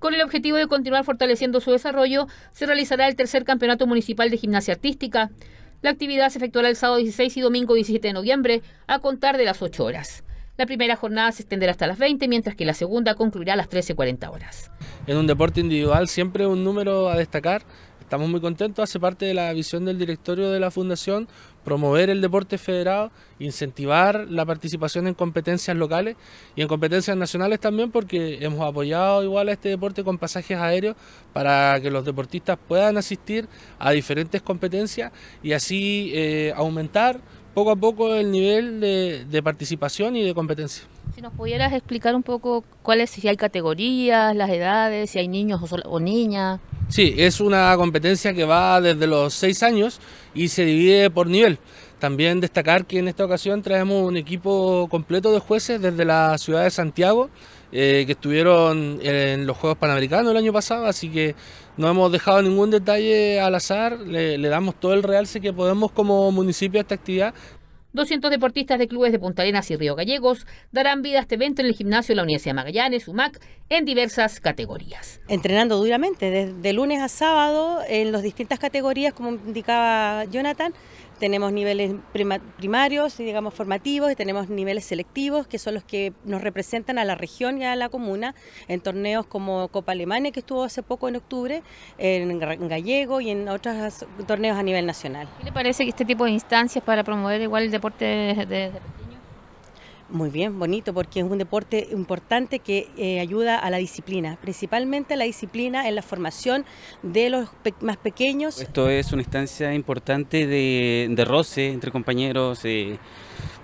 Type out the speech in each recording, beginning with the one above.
Con el objetivo de continuar fortaleciendo su desarrollo, se realizará el tercer Campeonato Municipal de Gimnasia Artística. La actividad se efectuará el sábado 16 y domingo 17 de noviembre, a contar de las 8 horas. La primera jornada se extenderá hasta las 20, mientras que la segunda concluirá a las 13.40 horas. En un deporte individual siempre un número a destacar estamos muy contentos, hace parte de la visión del directorio de la Fundación promover el deporte federado, incentivar la participación en competencias locales y en competencias nacionales también porque hemos apoyado igual a este deporte con pasajes aéreos para que los deportistas puedan asistir a diferentes competencias y así eh, aumentar poco a poco el nivel de, participación y de competencia. Si nos pudieras explicar un poco cuáles, si hay categorías, las edades, si hay niños o, o niñas. Sí, es una competencia que va desde los seis años y se divide por nivel. También destacar que en esta ocasión traemos un equipo completo de jueces desde la ciudad de Santiago, eh, que estuvieron en los Juegos Panamericanos el año pasado, así que no hemos dejado ningún detalle al azar, le, le damos todo el realce que podemos como municipio a esta actividad 200 deportistas de clubes de Punta Arenas y Río Gallegos darán vida a este evento en el gimnasio de la Universidad de Magallanes, UMAC, en diversas categorías. Entrenando duramente, desde lunes a sábado, en las distintas categorías, como indicaba Jonathan, tenemos niveles primarios y digamos formativos y tenemos niveles selectivos que son los que nos representan a la región y a la comuna en torneos como Copa Alemania que estuvo hace poco en octubre, en gallego y en otros torneos a nivel nacional. ¿Qué le parece que este tipo de instancias para promover igual de deporte desde, Muy bien, bonito, porque es un deporte importante que eh, ayuda a la disciplina, principalmente la disciplina en la formación de los más pequeños. Esto es una instancia importante de, roce entre compañeros. Eh,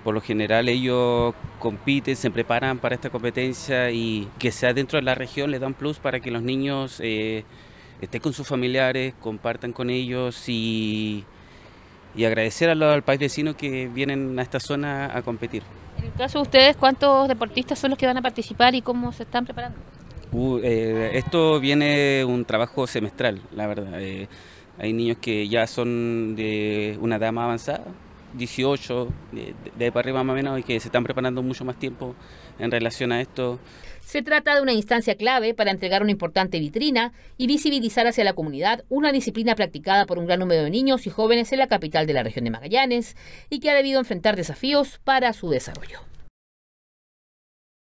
por lo general ellos compiten, se preparan para esta competencia y que sea dentro de la región le dan plus para que los niños eh, estén con sus familiares, compartan con ellos y y agradecer al, al país vecino que vienen a esta zona a competir. En el caso de ustedes, ¿cuántos deportistas son los que van a participar y cómo se están preparando? Uh, eh, esto viene un trabajo semestral, la verdad. Eh, hay niños que ya son de una edad más avanzada, 18, de, para arriba más o menos, y que se están preparando mucho más tiempo en relación a esto. Se trata de una instancia clave para entregar una importante vitrina y visibilizar hacia la comunidad una disciplina practicada por un gran número de niños y jóvenes en la capital de la región de Magallanes y que ha debido enfrentar desafíos para su desarrollo.